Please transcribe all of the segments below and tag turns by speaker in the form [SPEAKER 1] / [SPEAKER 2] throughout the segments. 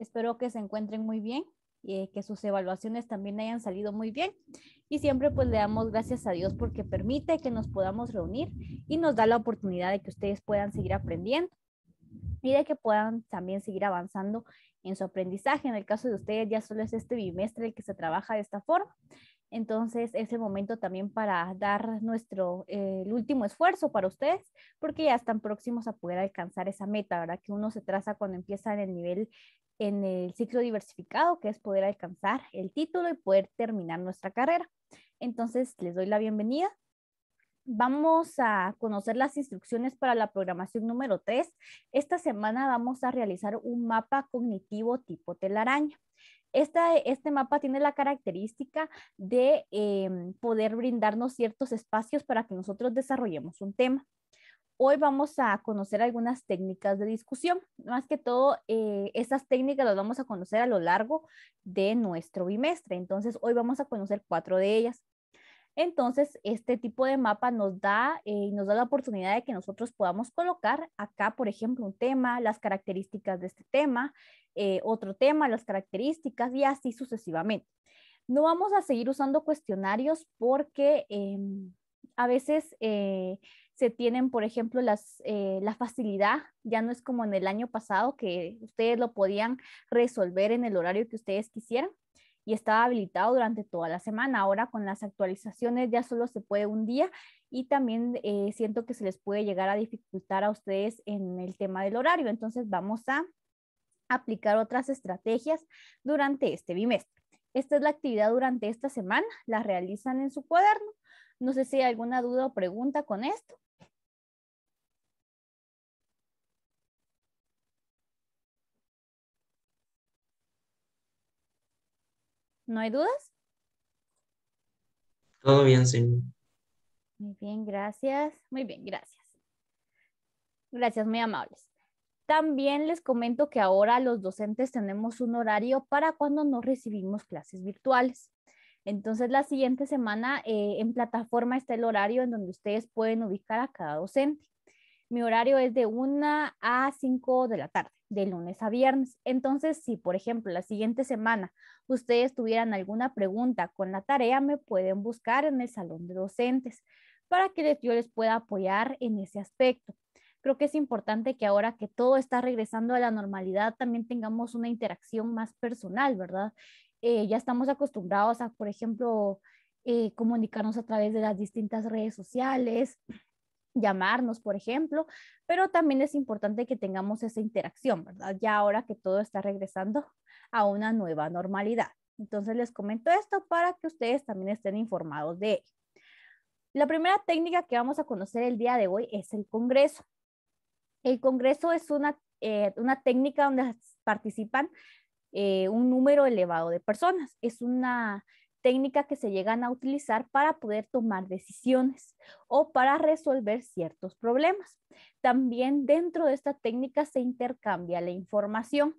[SPEAKER 1] Espero que se encuentren muy bien y eh, que sus evaluaciones también hayan salido muy bien. Y siempre pues le damos gracias a Dios porque permite que nos podamos reunir y nos da la oportunidad de que ustedes puedan seguir aprendiendo y de que puedan también seguir avanzando en su aprendizaje. En el caso de ustedes ya solo es este bimestre el que se trabaja de esta forma. Entonces es el momento también para dar nuestro eh, el último esfuerzo para ustedes, porque ya están próximos a poder alcanzar esa meta, ¿verdad? Que uno se traza cuando empieza en el nivel en el ciclo diversificado, que es poder alcanzar el título y poder terminar nuestra carrera. Entonces, les doy la bienvenida. Vamos a conocer las instrucciones para la programación número 3. Esta semana vamos a realizar un mapa cognitivo tipo telaraña. este mapa tiene la característica de em, poder brindarnos ciertos espacios para que nosotros desarrollemos un tema. Hoy vamos a conocer algunas técnicas de discusión. Más que todo, eh, estas técnicas las vamos a conocer a lo largo de nuestro bimestre. Entonces, hoy vamos a conocer cuatro de ellas. Entonces, este tipo de mapa nos da, eh, nos da la oportunidad de que nosotros podamos colocar acá, por ejemplo, un tema, las características de este tema, eh, otro tema, las características y así sucesivamente. No vamos a seguir usando cuestionarios porque em, a veces eh, se tienen, por ejemplo, las, eh, la facilidad, ya no es como en el año pasado, que ustedes lo podían resolver en el horario que ustedes quisieran y estaba habilitado durante toda la semana. Ahora con las actualizaciones ya solo se puede un día y también eh, siento que se les puede llegar a dificultar a ustedes en el tema del horario. Entonces vamos a aplicar otras estrategias durante este bimestre. Esta es la actividad durante esta semana, la realizan en su cuaderno. No sé si hay alguna duda o pregunta con esto. ¿No hay dudas? Todo bien, señor. Muy bien, gracias. Muy bien, gracias. Gracias, muy amables. También les comento que ahora los docentes tenemos un horario para cuando no recibimos clases virtuales. Entonces, la siguiente semana eh, en plataforma está el horario en donde ustedes pueden ubicar a cada docente. Mi horario es de 1 a 5 de la tarde de lunes a viernes. Entonces, si por ejemplo la siguiente semana ustedes tuvieran alguna pregunta con la tarea, me pueden buscar en el salón de docentes para que yo les pueda apoyar en ese aspecto. Creo que es importante que ahora que todo está regresando a la normalidad, también tengamos una interacción más personal, ¿verdad? Eh, ya estamos acostumbrados a, por ejemplo, eh, comunicarnos a través de las distintas redes sociales, llamarnos, por ejemplo, pero también es importante que tengamos esa interacción, ¿verdad? Ya ahora que todo está regresando a una nueva normalidad. Entonces les comento esto para que ustedes también estén informados de La primera técnica que vamos a conocer el día de hoy es el Congreso. El Congreso es una, eh, una técnica donde participan eh, un número elevado de personas. Es una Técnica que se llegan a utilizar para poder tomar decisiones o para resolver ciertos problemas. También dentro de esta técnica se intercambia la información.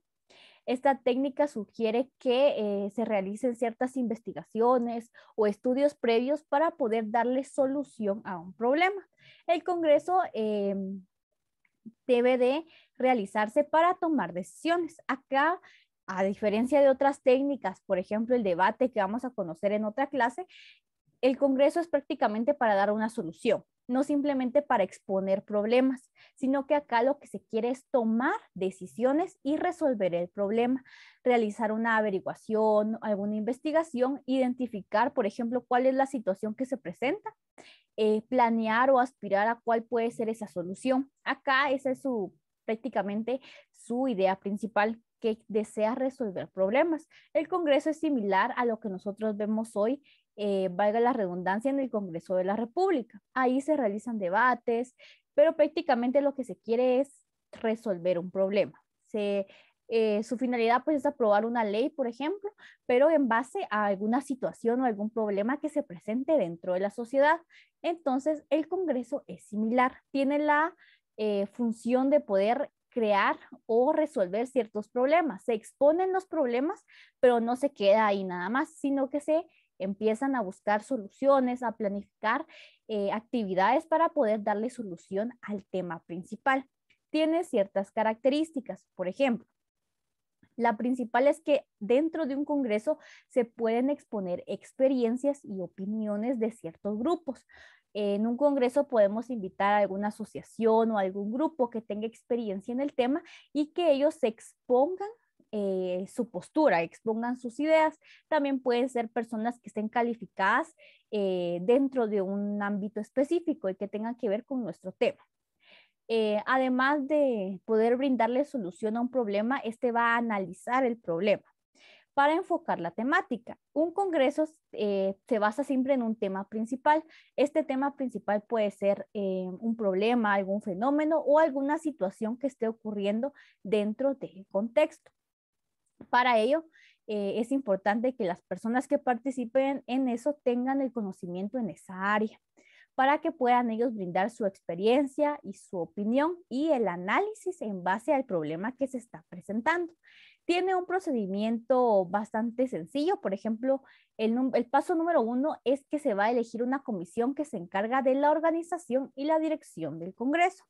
[SPEAKER 1] Esta técnica sugiere que eh, se realicen ciertas investigaciones o estudios previos para poder darle solución a un problema. El Congreso eh, debe de realizarse para tomar decisiones. Acá a diferencia de otras técnicas, por ejemplo, el debate que vamos a conocer en otra clase, el Congreso es prácticamente para dar una solución, no simplemente para exponer problemas, sino que acá lo que se quiere es tomar decisiones y resolver el problema, realizar una averiguación, alguna investigación, identificar, por ejemplo, cuál es la situación que se presenta, eh, planear o aspirar a cuál puede ser esa solución. Acá esa es su prácticamente su idea principal que desea resolver problemas. El Congreso es similar a lo que nosotros vemos hoy, eh, valga la redundancia, en el Congreso de la República. Ahí se realizan debates, pero prácticamente lo que se quiere es resolver un problema. Eh, su finalidad pues, es aprobar una ley, por ejemplo, pero en base a alguna situación o algún problema que se presente dentro de la sociedad. Entonces, el Congreso es similar, tiene la eh, función de poder crear o resolver ciertos problemas. Se exponen los problemas, pero no se queda ahí nada más, sino que se empiezan a buscar soluciones, a planificar eh, actividades para poder darle solución al tema principal. Tiene ciertas características, por ejemplo, la principal es que dentro de un Congreso se pueden exponer experiencias y opiniones de ciertos grupos. En un Congreso podemos invitar a alguna asociación o algún grupo que tenga experiencia en el tema y que ellos expongan eh, su postura, expongan sus ideas. También pueden ser personas que estén calificadas eh, dentro de un ámbito específico y que tengan que ver con nuestro tema. Eh, además de poder brindarle solución a un problema, este va a analizar el problema para enfocar la temática. Un congreso eh, se basa siempre en un tema principal. Este tema principal puede ser eh, un problema, algún fenómeno o alguna situación que esté ocurriendo dentro del contexto. Para ello, es importante que las personas que participen en eso tengan el conocimiento en esa área para que puedan ellos brindar su experiencia y su opinión y el análisis en base al problema que se está presentando. Tiene un procedimiento bastante sencillo. Por ejemplo, el, paso número uno es que se va a elegir una comisión que se encarga de la organización y la dirección del Congreso.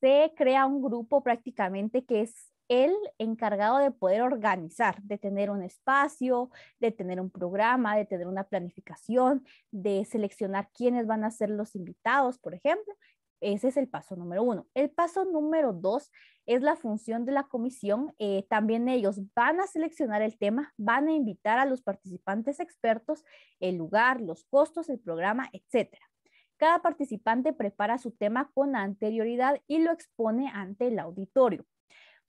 [SPEAKER 1] Se crea un grupo prácticamente que es el encargado de poder organizar, de tener un espacio, de tener un programa, de tener una planificación, de seleccionar quiénes van a ser los invitados, por ejemplo. Ese es el paso número uno. El paso número dos es la función de la comisión. Eh, también ellos van a seleccionar el tema, van a invitar a los participantes expertos, el lugar, los costos, el programa, etc. Cada participante prepara su tema con anterioridad y lo expone ante el auditorio.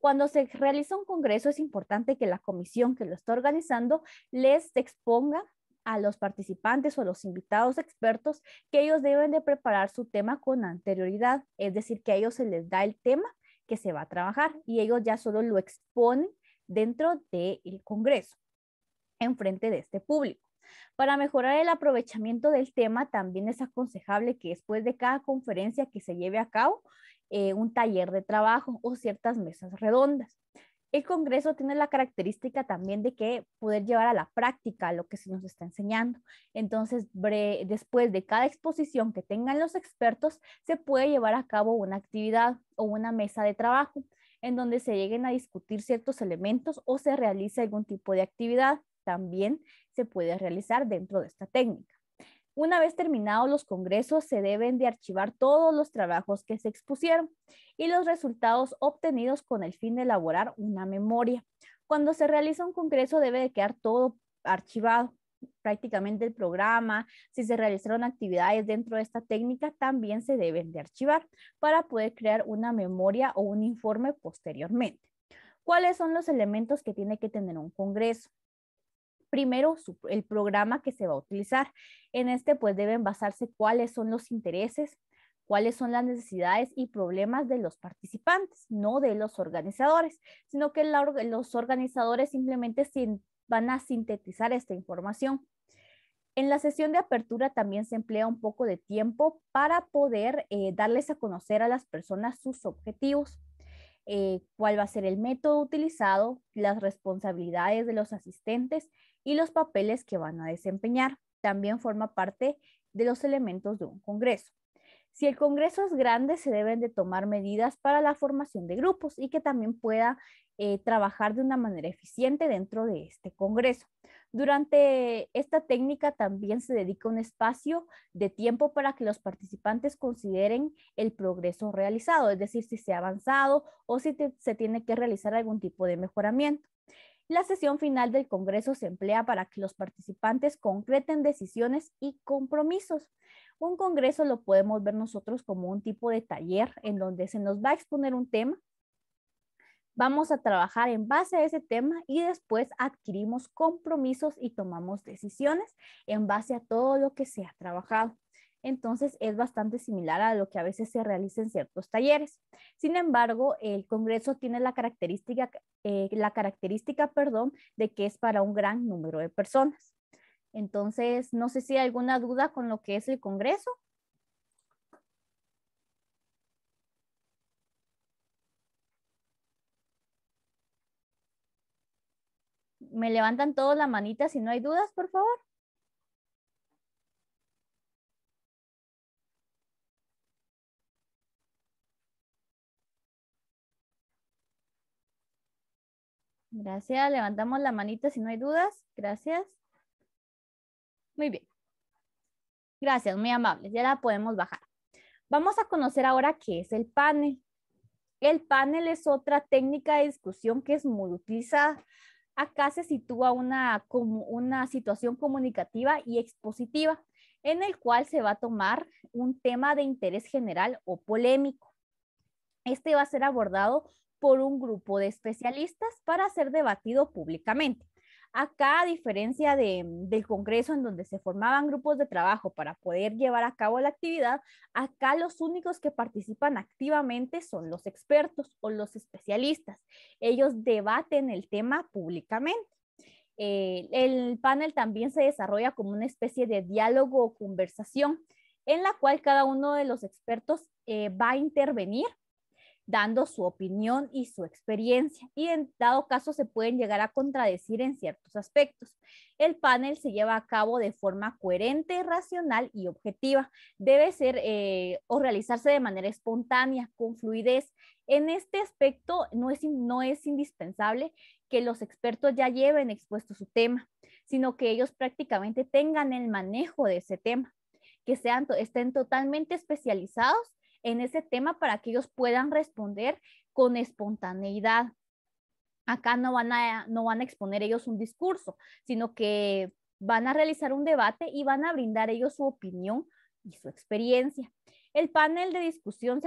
[SPEAKER 1] Cuando se realiza un congreso es importante que la comisión que lo está organizando les exponga a los participantes o a los invitados expertos que ellos deben de preparar su tema con anterioridad, es decir, que a ellos se les da el tema que se va a trabajar y ellos ya solo lo exponen dentro del Congreso, en frente de este público. Para mejorar el aprovechamiento del tema, también es aconsejable que después de cada conferencia que se lleve a cabo, eh, un taller de trabajo o ciertas mesas redondas. El Congreso tiene la característica también de que poder llevar a la práctica lo que se nos está enseñando. Entonces, después de cada exposición que tengan los expertos, se puede llevar a cabo una actividad o una mesa de trabajo en donde se lleguen a discutir ciertos elementos o se realice algún tipo de actividad. También se puede realizar dentro de esta técnica. Una vez terminados los congresos, se deben de archivar todos los trabajos que se expusieron y los resultados obtenidos con el fin de elaborar una memoria. Cuando se realiza un congreso debe de quedar todo archivado, prácticamente el programa, si se realizaron actividades dentro de esta técnica, también se deben de archivar para poder crear una memoria o un informe posteriormente. ¿Cuáles son los elementos que tiene que tener un congreso? primero el programa que se va a utilizar. En este pues deben basarse cuáles son los intereses, cuáles son las necesidades y problemas de los participantes, no de los organizadores, sino que los organizadores simplemente van a sintetizar esta información. En la sesión de apertura también se emplea un poco de tiempo para poder eh, darles a conocer a las personas sus objetivos, eh, cuál va a ser el método utilizado, las responsabilidades de los asistentes y los papeles que van a desempeñar. También forma parte de los elementos de un Congreso. Si el Congreso es grande, se deben de tomar medidas para la formación de grupos y que también pueda eh, trabajar de una manera eficiente dentro de este Congreso. Durante esta técnica también se dedica un espacio de tiempo para que los participantes consideren el progreso realizado, es decir, si se ha avanzado o si se tiene que realizar algún tipo de mejoramiento. La sesión final del Congreso se emplea para que los participantes concreten decisiones y compromisos. Un Congreso lo podemos ver nosotros como un tipo de taller en donde se nos va a exponer un tema. Vamos a trabajar en base a ese tema y después adquirimos compromisos y tomamos decisiones en base a todo lo que se ha trabajado. Entonces es bastante similar a lo que a veces se realiza en ciertos talleres. Sin embargo, el Congreso tiene la característica, eh, la característica perdón, de que es para un gran número de personas. Entonces, no sé si hay alguna duda con lo que es el Congreso. Me levantan todos la manita si no hay dudas, por favor. Gracias. Levantamos la manita si no hay dudas. Gracias. Muy bien. Gracias, muy amables. Ya la podemos bajar. Vamos a conocer ahora qué es el panel. El panel es otra técnica de discusión que es muy utilizada. Acá se sitúa una, como una situación comunicativa y expositiva en el cual se va a tomar un tema de interés general o polémico. Este va a ser abordado por un grupo de especialistas para ser debatido públicamente. Acá, a diferencia mm, del Congreso en donde se formaban grupos de trabajo para poder llevar a cabo la actividad, acá los únicos que participan activamente son los expertos o los especialistas. Ellos debaten el tema públicamente. Eh, el panel también se desarrolla como una especie de diálogo o conversación en la cual cada uno de los expertos eh, va a intervenir dando su opinión y su experiencia y en dado caso se pueden llegar a contradecir en ciertos aspectos. El panel se lleva a cabo de forma coherente, racional y objetiva. Debe ser eh, o realizarse de manera espontánea, con fluidez. En este aspecto no es, no es indispensable que los expertos ya lleven expuesto su tema, sino que ellos prácticamente tengan el manejo de ese tema, que sean, estén totalmente especializados en ese tema para que ellos puedan responder con espontaneidad. Acá no van a, no van a exponer ellos un discurso, sino que van a realizar un debate y van a brindar ellos su opinión y su experiencia. El panel de discusión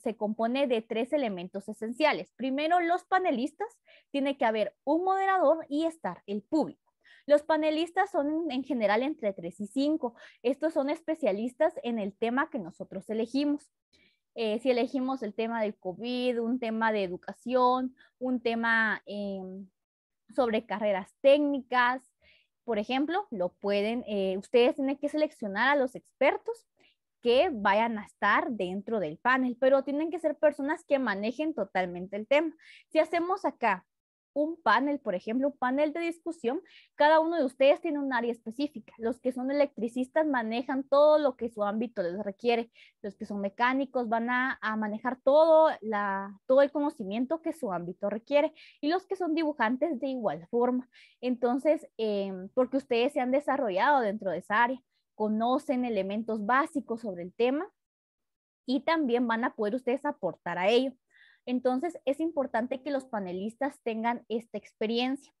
[SPEAKER 1] se, compone de tres elementos esenciales. Primero, los panelistas, tiene que haber un moderador y estar el público. Los panelistas son en general entre 3 y 5. Estos son especialistas en el tema que nosotros elegimos. Eh, si elegimos el tema del COVID, un tema de educación, un tema eh, sobre carreras técnicas, por ejemplo, lo pueden, eh, ustedes tienen que seleccionar a los expertos que vayan a estar dentro del panel, pero tienen que ser personas que manejen totalmente el tema. Si hacemos acá un panel, por ejemplo, un panel de discusión, cada uno de ustedes tiene un área específica. Los que son electricistas manejan todo lo que su ámbito les requiere. Los que son mecánicos van a, manejar todo, el conocimiento que su ámbito requiere. Y los que son dibujantes de igual forma. Entonces, eh, porque ustedes se han desarrollado dentro de esa área, conocen elementos básicos sobre el tema y también van a poder ustedes aportar a ello. Entonces, es importante que los panelistas tengan esta experiencia.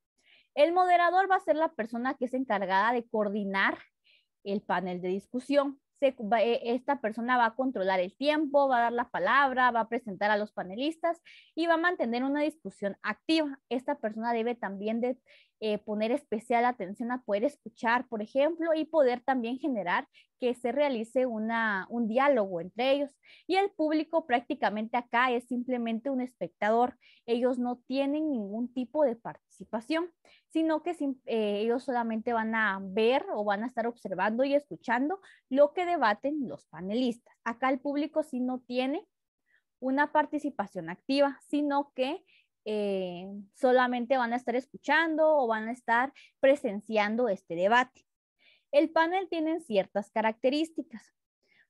[SPEAKER 1] El moderador va a ser la persona que es encargada de coordinar el panel de discusión. Eh, esta persona va a controlar el tiempo, va a dar la palabra, va a presentar a los panelistas y va a mantener una discusión activa. Esta persona debe también de eh, poner especial atención a poder escuchar, por ejemplo, y poder también generar que se realice un diálogo entre ellos. Y el público prácticamente acá es simplemente un espectador. Ellos no tienen ningún tipo de participación, sino que eh, ellos solamente van a ver o van a estar observando y escuchando lo que debaten los panelistas. Acá el público sí no tiene una participación activa, sino que eh, solamente van a estar escuchando o van a estar presenciando este debate. El panel tiene ciertas características.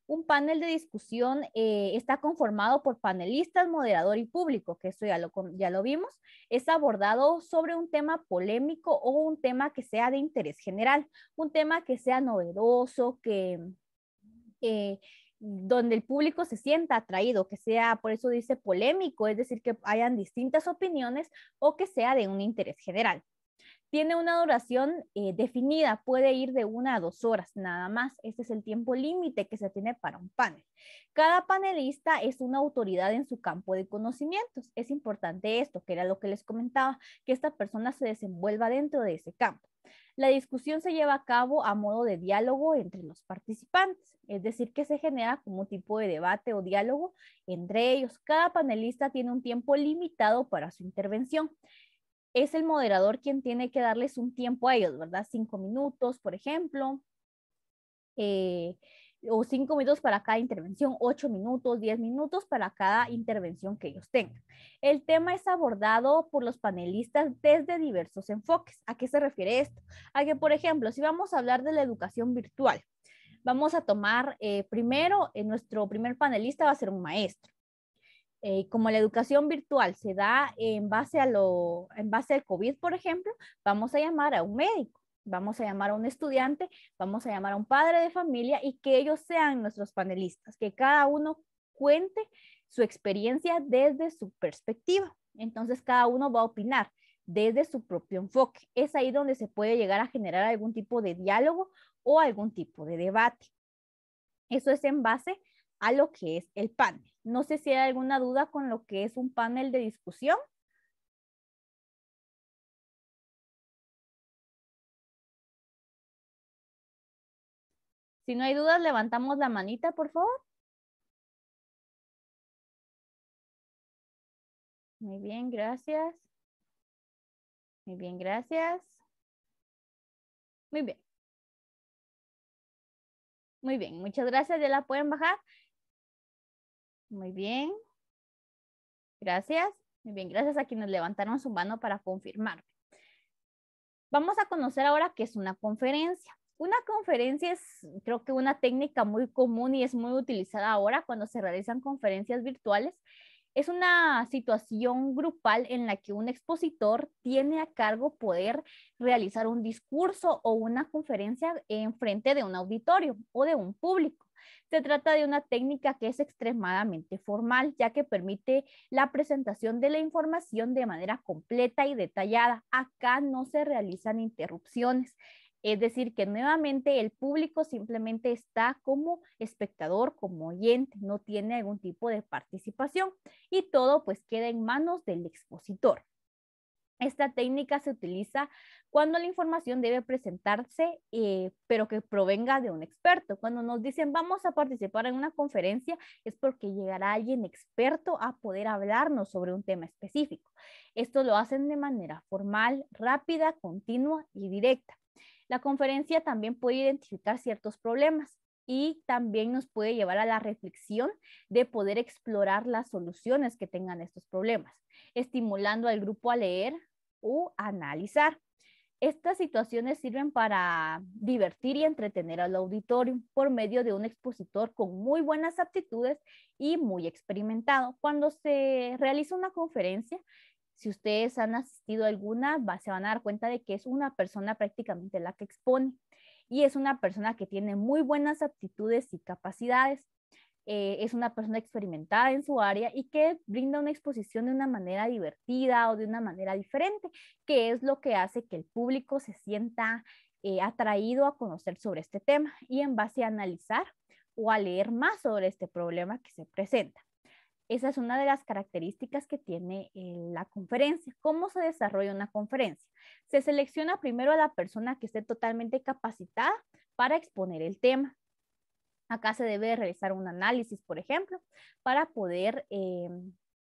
[SPEAKER 1] Un panel de discusión eh, está conformado por panelistas, moderador y público, que eso ya lo, ya lo vimos. Es abordado sobre un tema polémico o un tema que sea de interés general, un tema que sea novedoso, que... Eh, donde el público se sienta atraído, que sea, por eso dice polémico, es decir, que hayan distintas opiniones o que sea de un interés general. Tiene una duración eh, definida, puede ir de una a dos horas nada más. Este es el tiempo límite que se tiene para un panel. Cada panelista es una autoridad en su campo de conocimientos. Es importante esto, que era lo que les comentaba, que esta persona se desenvuelva dentro de ese campo. La discusión se lleva a cabo a modo de diálogo entre los participantes, es decir, que se genera como un tipo de debate o diálogo entre ellos. Cada panelista tiene un tiempo limitado para su intervención. Es el moderador quien tiene que darles un tiempo a ellos, ¿verdad? Cinco minutos, por ejemplo. Eh, o cinco minutos para cada intervención, ocho minutos, diez minutos para cada intervención que ellos tengan. El tema es abordado por los panelistas desde diversos enfoques. ¿A qué se refiere esto? A que, por ejemplo, si vamos a hablar de la educación virtual, vamos a tomar eh, primero, eh, nuestro primer panelista va a ser un maestro. Eh, como la educación virtual se da en base, a lo, en base al COVID, por ejemplo, vamos a llamar a un médico vamos a llamar a un estudiante, vamos a llamar a un padre de familia y que ellos sean nuestros panelistas, que cada uno cuente su experiencia desde su perspectiva. Entonces cada uno va a opinar desde su propio enfoque. Es ahí donde se puede llegar a generar algún tipo de diálogo o algún tipo de debate. Eso es en base a lo que es el panel. No sé si hay alguna duda con lo que es un panel de discusión. Si no hay dudas, levantamos la manita, por favor. Muy bien, gracias. Muy bien, gracias. Muy bien. Muy bien, muchas gracias. Ya la pueden bajar. Muy bien. Gracias. Muy bien, gracias a quienes levantaron su mano para confirmar. Vamos a conocer ahora qué es una conferencia. Una conferencia es, creo que una técnica muy común y es muy utilizada ahora cuando se realizan conferencias virtuales. Es una situación grupal en la que un expositor tiene a cargo poder realizar un discurso o una conferencia en frente de un auditorio o de un público. Se trata de una técnica que es extremadamente formal, ya que permite la presentación de la información de manera completa y detallada. Acá no se realizan interrupciones. Es decir, que nuevamente el público simplemente está como espectador, como oyente, no tiene algún tipo de participación y todo pues queda en manos del expositor. Esta técnica se utiliza cuando la información debe presentarse, eh, pero que provenga de un experto. Cuando nos dicen vamos a participar en una conferencia, es porque llegará alguien experto a poder hablarnos sobre un tema específico. Esto lo hacen de manera formal, rápida, continua y directa. La conferencia también puede identificar ciertos problemas y también nos puede llevar a la reflexión de poder explorar las soluciones que tengan estos problemas, estimulando al grupo a leer o analizar. Estas situaciones sirven para divertir y entretener al auditorio por medio de un expositor con muy buenas aptitudes y muy experimentado. Cuando se realiza una conferencia, si ustedes han asistido a alguna, se van a dar cuenta de que es una persona prácticamente la que expone y es una persona que tiene muy buenas aptitudes y capacidades. Eh, es una persona experimentada en su área y que brinda una exposición de una manera divertida o de una manera diferente, que es lo que hace que el público se sienta eh, atraído a conocer sobre este tema y en base a analizar o a leer más sobre este problema que se presenta. Esa es una de las características que tiene eh, la conferencia. ¿Cómo se desarrolla una conferencia? Se selecciona primero a la persona que esté totalmente capacitada para exponer el tema. Acá se debe realizar un análisis, por ejemplo, para poder eh,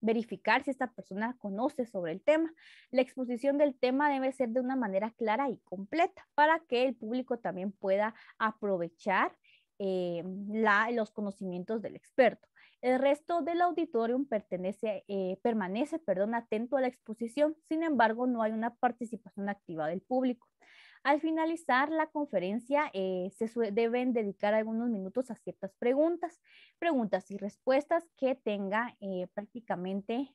[SPEAKER 1] verificar si esta persona conoce sobre el tema. La exposición del tema debe ser de una manera clara y completa para que el público también pueda aprovechar eh, los conocimientos del experto. El resto del auditorium eh, permanece atento a la exposición, sin embargo no hay una participación activa del público. Al finalizar la conferencia, eh, se deben dedicar algunos minutos a ciertas preguntas, preguntas y respuestas que tenga eh, prácticamente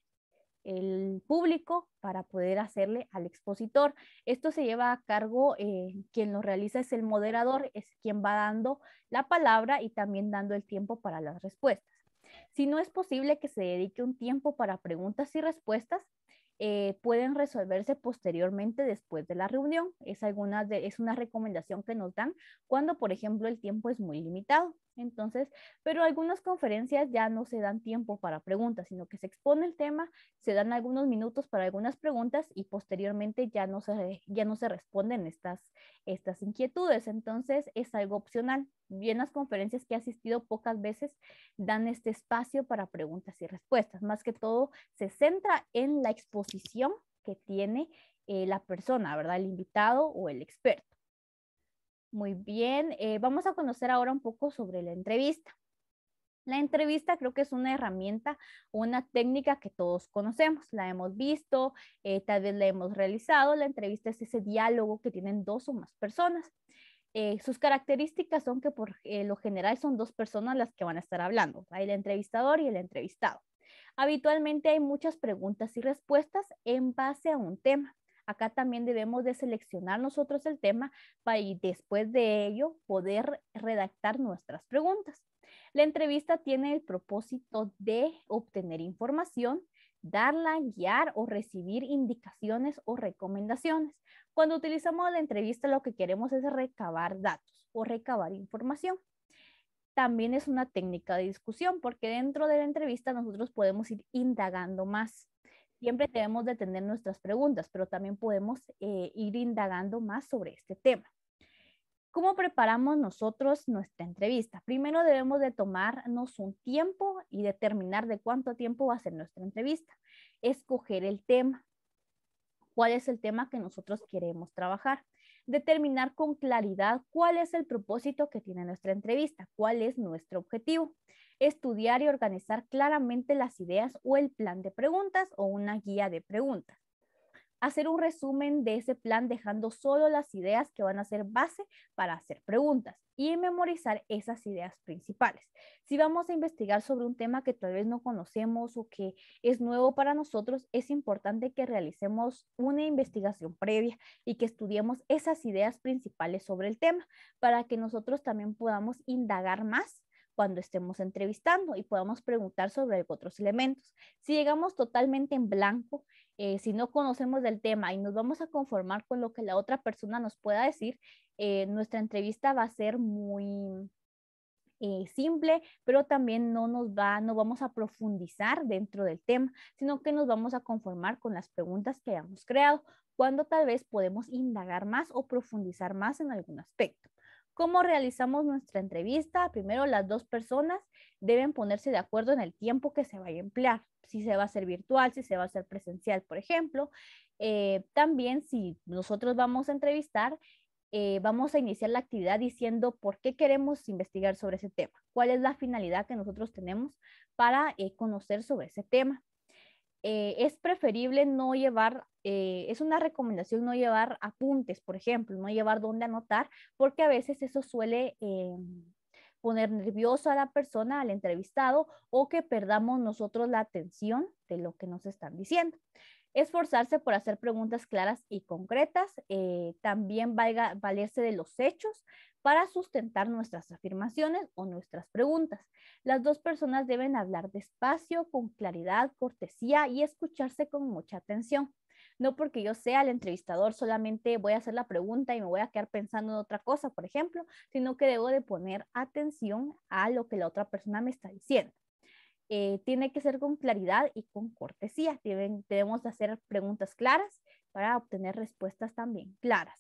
[SPEAKER 1] el público para poder hacerle al expositor. Esto se lleva a cargo, quien lo realiza es el moderador, es quien va dando la palabra y también dando el tiempo para las respuestas. Si no es posible que se dedique un tiempo para preguntas y respuestas, eh, pueden resolverse posteriormente después de la reunión. Es, alguna es una recomendación que nos dan cuando, por ejemplo, el tiempo es muy limitado. Entonces, pero algunas conferencias ya no se dan tiempo para preguntas, sino que se expone el tema, se dan algunos minutos para algunas preguntas y posteriormente ya no se, ya no se responden estas, inquietudes. Entonces, es algo opcional. Bien, las conferencias que he asistido pocas veces dan este espacio para preguntas y respuestas. Más que todo, se centra en la exposición que tiene eh, la persona, ¿verdad? El invitado o el experto. Muy bien, eh, vamos a conocer ahora un poco sobre la entrevista. La entrevista creo que es una herramienta, una técnica que todos conocemos, la hemos visto, eh, tal vez la hemos realizado. La entrevista es ese diálogo que tienen dos o más personas. Eh, sus características son que por lo general son dos personas las que van a estar hablando, el entrevistador y el entrevistado. Habitualmente hay muchas preguntas y respuestas en base a un tema. Acá también debemos de seleccionar nosotros el tema para y después de ello poder redactar nuestras preguntas. La entrevista tiene el propósito de obtener información, darla, guiar o recibir indicaciones o recomendaciones. Cuando utilizamos la entrevista lo que queremos es recabar datos o recabar información también es una técnica de discusión, porque dentro de la entrevista nosotros podemos ir indagando más siempre debemos de tener nuestras preguntas, pero también podemos eh, ir indagando más sobre este tema. ¿Cómo preparamos nosotros nuestra entrevista? Primero debemos de tomarnos un tiempo y determinar de cuánto tiempo va a ser nuestra entrevista. Escoger el tema. ¿Cuál es el tema que nosotros queremos trabajar? Determinar con claridad cuál es el propósito que tiene nuestra entrevista, cuál es nuestro objetivo estudiar y organizar claramente las ideas o el plan de preguntas o una guía de preguntas. Hacer un resumen de ese plan dejando solo las ideas que van a ser base para hacer preguntas y memorizar esas ideas principales. Si vamos a investigar sobre un tema que tal vez no conocemos o que es nuevo para nosotros, es importante que realicemos una investigación previa y que estudiemos esas ideas principales sobre el tema para que nosotros también podamos indagar más cuando estemos entrevistando y podamos preguntar sobre otros elementos. Si llegamos totalmente en blanco, eh, si no conocemos del tema y nos vamos a conformar con lo que la otra persona nos pueda decir, eh, nuestra entrevista va a ser muy, eh, simple, pero también no nos va, no vamos a profundizar dentro del tema, sino que nos vamos a conformar con las preguntas que hayamos creado, cuando tal vez podemos indagar más o profundizar más en algún aspecto. ¿Cómo realizamos nuestra entrevista? Primero, las dos personas deben ponerse de acuerdo en el tiempo que se va a emplear, si se va a hacer virtual, si se va a hacer presencial, por ejemplo. Eh, también, si nosotros vamos a entrevistar, eh, vamos a iniciar la actividad diciendo por qué queremos investigar sobre ese tema, cuál es la finalidad que nosotros tenemos para eh, conocer sobre ese tema. Eh, es preferible no llevar, eh, es una recomendación no llevar apuntes, por ejemplo, no llevar dónde anotar, porque a veces eso suele eh, poner nervioso a la persona, al entrevistado, o que perdamos nosotros la atención de lo que nos están diciendo esforzarse por hacer preguntas claras y concretas, eh, también valerse de los hechos para sustentar nuestras afirmaciones o nuestras preguntas. Las dos personas deben hablar despacio, con claridad, cortesía y escucharse con mucha atención. No porque yo sea el entrevistador solamente voy a hacer la pregunta y me voy a quedar pensando en otra cosa, por ejemplo, sino que debo de poner atención a lo que la otra persona me está diciendo. Eh, tiene que ser con claridad y con cortesía. debemos hacer preguntas claras para obtener respuestas también claras.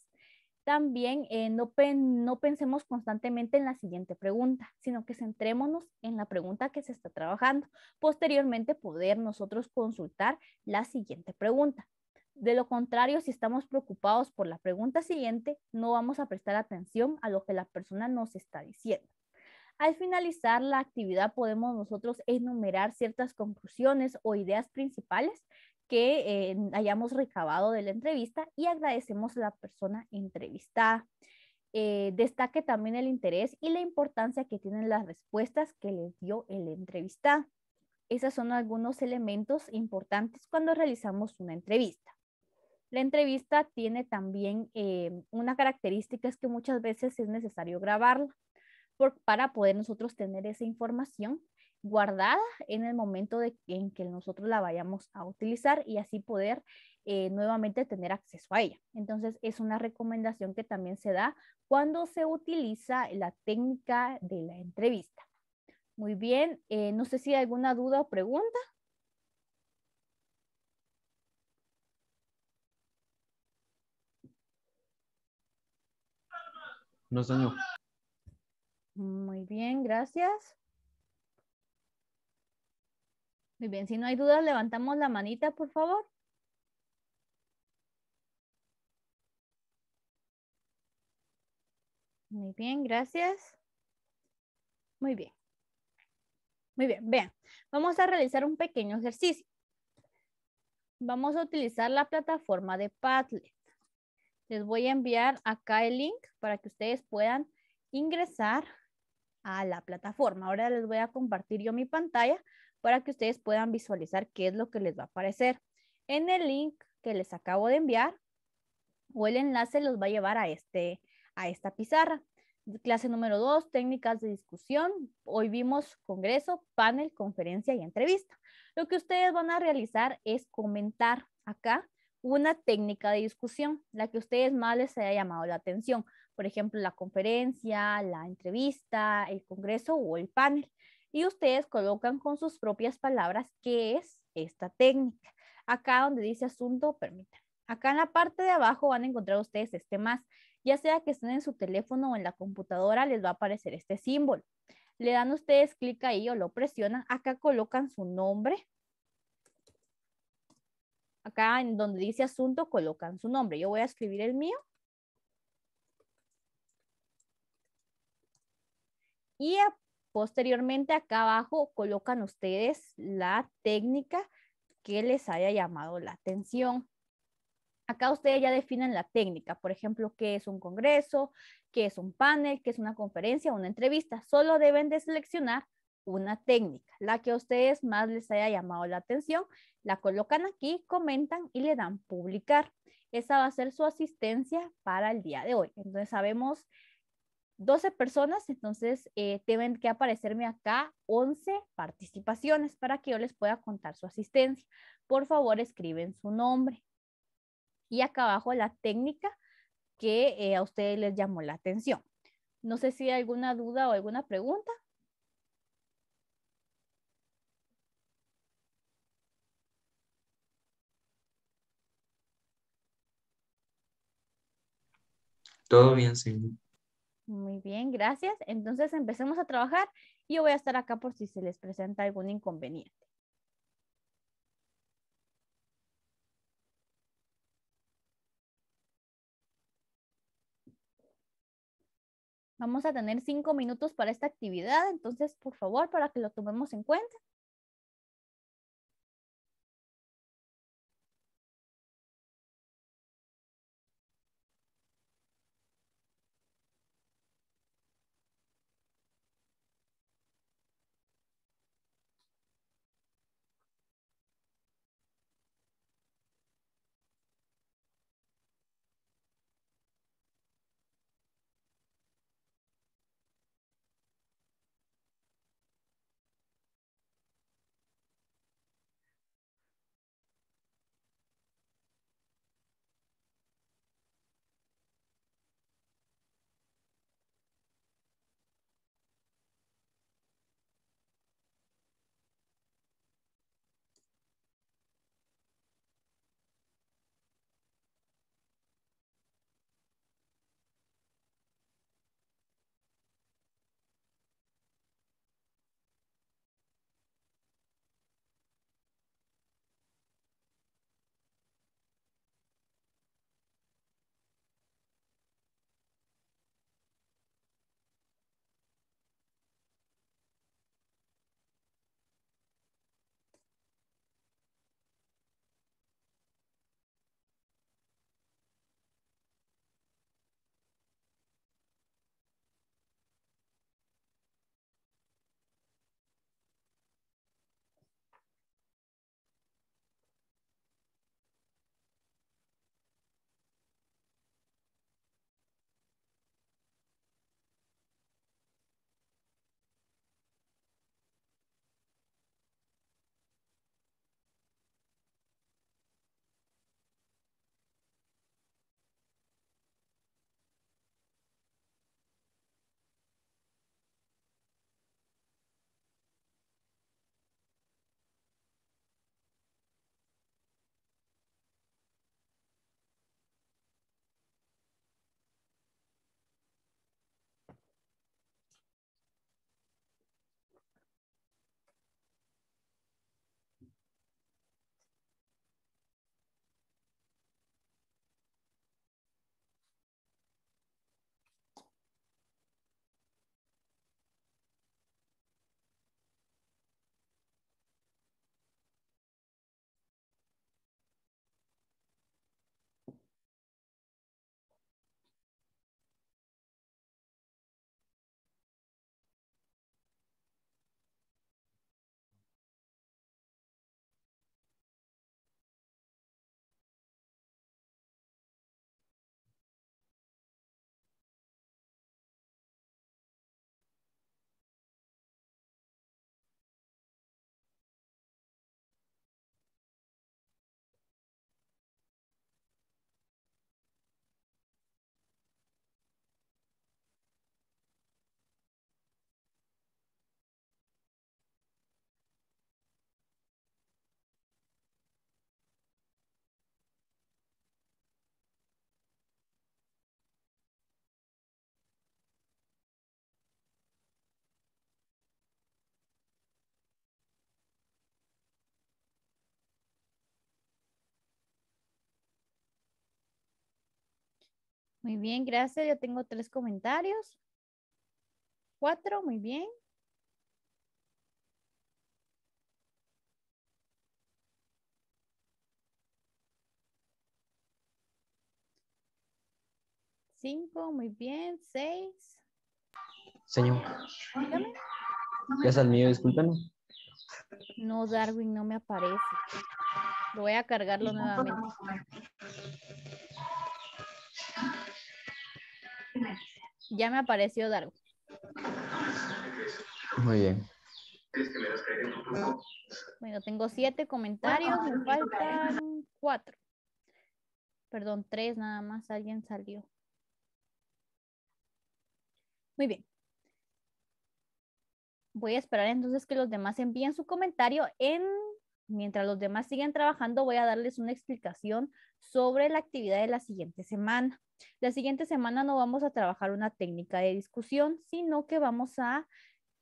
[SPEAKER 1] También eh, no, no pensemos constantemente en la siguiente pregunta, sino que centrémonos en la pregunta que se está trabajando. Posteriormente poder nosotros consultar la siguiente pregunta. De lo contrario, si estamos preocupados por la pregunta siguiente, no vamos a prestar atención a lo que la persona nos está diciendo. Al finalizar la actividad podemos nosotros enumerar ciertas conclusiones o ideas principales que eh, hayamos recabado de la entrevista y agradecemos a la persona entrevistada. Eh, destaque también el interés y la importancia que tienen las respuestas que les dio el entrevistado. Esos son algunos elementos importantes cuando realizamos una entrevista. La entrevista tiene también eh, una característica es que muchas veces es necesario grabarla para poder nosotros tener esa información guardada en el momento en que nosotros la vayamos a utilizar y así poder eh, nuevamente tener acceso a ella. Entonces es una recomendación que también se da cuando se utiliza la técnica de la entrevista. Muy bien, eh, no sé si hay alguna duda o pregunta. No, señor. Muy bien, gracias. Muy bien, si no hay dudas, levantamos la manita, por favor. Muy bien, gracias. Muy bien. Muy bien, vean, vamos a realizar un pequeño ejercicio. Vamos a utilizar la plataforma de Padlet. Les voy a enviar acá el link para que ustedes puedan ingresar a la plataforma. Ahora les voy a compartir yo mi pantalla para que ustedes puedan visualizar qué es lo que les va a aparecer. En el link que les acabo de enviar o el enlace los va a llevar a, este, a esta pizarra. Clase número dos, técnicas de discusión. Hoy vimos congreso, panel, conferencia y entrevista. Lo que ustedes van a realizar es comentar acá una técnica de discusión, la que ustedes más les haya llamado la atención por ejemplo, la conferencia, la entrevista, el congreso o el panel. Y ustedes colocan con sus propias palabras qué es esta técnica. Acá donde dice asunto, permítanme. Acá en la parte de abajo van a encontrar ustedes este más. Ya sea que estén en su teléfono o en la computadora, les va a aparecer este símbolo. Le dan ustedes clic ahí o lo presionan. Acá colocan su nombre, acá en donde dice asunto colocan su nombre. Yo voy a escribir el mío Y posteriormente acá abajo colocan ustedes la técnica que les haya llamado la atención. Acá ustedes ya definen la técnica, por ejemplo, qué es un congreso, qué es un panel, qué es una conferencia, una entrevista. Solo deben de seleccionar una técnica, la que a ustedes más les haya llamado la atención, la colocan aquí, comentan y le dan publicar. Esa va a ser su asistencia para el día de hoy. Entonces sabemos 12 personas, entonces tienen eh, deben que aparecerme acá 11 participaciones para que yo les pueda contar su asistencia. Por favor, escriben su nombre. Y acá abajo la técnica que eh, a ustedes les llamó la atención. No sé si hay alguna duda o alguna pregunta. Todo bien, señor. Muy bien, gracias. Entonces empecemos a trabajar y yo voy a estar acá por si se les presenta algún inconveniente. Vamos a tener cinco minutos para esta actividad, entonces por favor para que lo tomemos en cuenta. Muy bien, gracias. Yo tengo tres comentarios. Cuatro, muy bien. Cinco, muy bien. Seis. Señor. ya Es el mío, discúlpame. No, Darwin, no me aparece. voy a cargarlo nuevamente. Ya me apareció Darwin. Muy bien. Bueno, tengo siete comentarios, me faltan cuatro. Perdón, tres nada más, alguien salió. Muy bien. Voy a esperar entonces que los demás envíen su comentario en... Mientras los demás siguen trabajando, voy a darles una explicación sobre la actividad de la siguiente semana. La siguiente semana no vamos a trabajar una técnica de discusión, sino que vamos a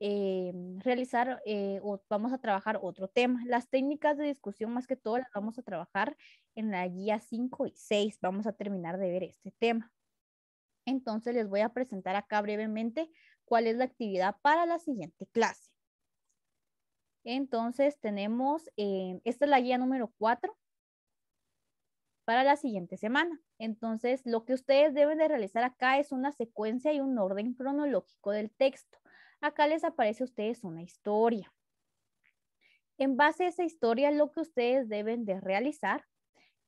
[SPEAKER 1] eh, realizar eh, o vamos a trabajar otro tema. Las técnicas de discusión más que todo las vamos a trabajar en la guía 5 y 6. Vamos a terminar de ver este tema. Entonces les voy a presentar acá brevemente cuál es la actividad para la siguiente clase. Entonces tenemos, eh, esta es la guía número 4 para la siguiente semana. Entonces, lo que ustedes deben de realizar acá es una secuencia y un orden cronológico del texto. Acá les aparece a ustedes una historia. En base a esa historia, lo que ustedes deben de realizar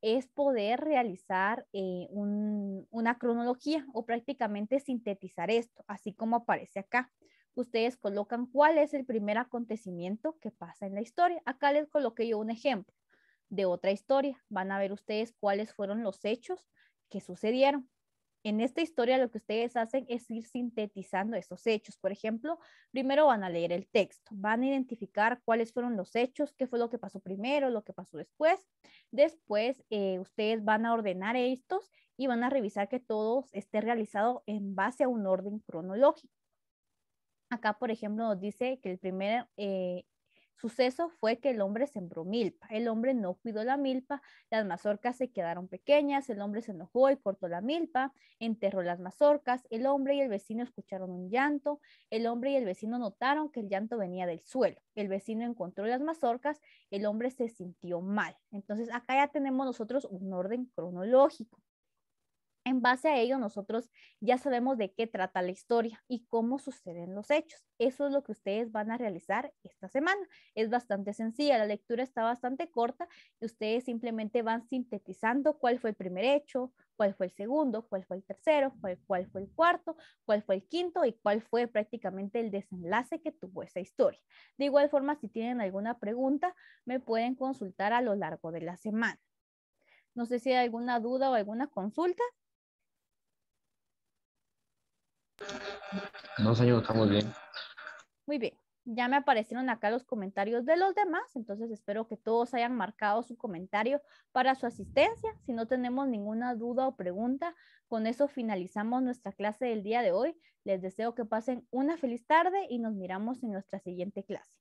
[SPEAKER 1] es poder realizar eh, una cronología o prácticamente sintetizar esto, así como aparece acá. Ustedes colocan cuál es el primer acontecimiento que pasa en la historia. Acá les coloqué yo un ejemplo de otra historia. Van a ver ustedes cuáles fueron los hechos que sucedieron. En esta historia lo que ustedes hacen es ir sintetizando esos hechos. Por ejemplo, primero van a leer el texto, van a identificar cuáles fueron los hechos, qué fue lo que pasó primero, lo que pasó después. Después, eh, ustedes van a ordenar estos y van a revisar que todo esté realizado en base a un orden cronológico. Acá, por ejemplo, nos dice que el primer eh, Suceso fue que el hombre sembró milpa. El hombre no cuidó la milpa, las mazorcas se quedaron pequeñas, el hombre se enojó y cortó la milpa, enterró las mazorcas, el hombre y el vecino escucharon un llanto, el hombre y el vecino notaron que el llanto venía del suelo, el vecino encontró las mazorcas, el hombre se sintió mal. Entonces acá ya tenemos nosotros un orden cronológico. En base a ello, nosotros ya sabemos de qué trata la historia y cómo suceden los hechos. Eso es lo que ustedes van a realizar esta semana. Es bastante sencilla, la lectura está bastante corta y ustedes simplemente van sintetizando cuál fue el primer hecho, cuál fue el segundo, cuál fue el tercero, cuál, fue el cuarto, cuál fue el quinto y cuál fue prácticamente el desenlace que tuvo esa historia. De igual forma, si tienen alguna pregunta, me pueden consultar a lo largo de la semana. No sé si hay alguna duda o alguna consulta. No, señor, estamos bien. Muy bien. Ya me aparecieron acá los comentarios de los demás, entonces espero que todos hayan marcado su comentario para su asistencia. Si no tenemos ninguna duda o pregunta, con eso finalizamos nuestra clase del día de hoy. Les deseo que pasen una feliz tarde y nos miramos en nuestra siguiente clase.